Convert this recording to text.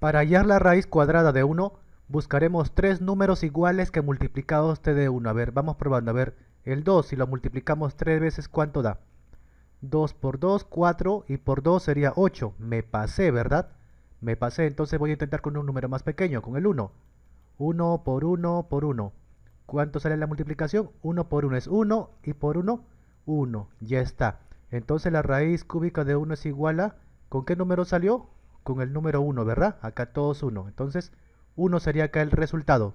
Para hallar la raíz cuadrada de 1, buscaremos tres números iguales que multiplicados de 1. A ver, vamos probando. A ver, el 2, si lo multiplicamos tres veces, ¿cuánto da? 2 por 2, 4, y por 2 sería 8. Me pasé, ¿verdad? Me pasé, entonces voy a intentar con un número más pequeño, con el 1. 1 por 1 por 1. ¿Cuánto sale la multiplicación? 1 por 1 es 1, y por 1, 1. Ya está. Entonces la raíz cúbica de 1 es igual a... ¿Con qué número salió? con el número 1, ¿verdad? Acá todos 1. Entonces, 1 sería acá el resultado.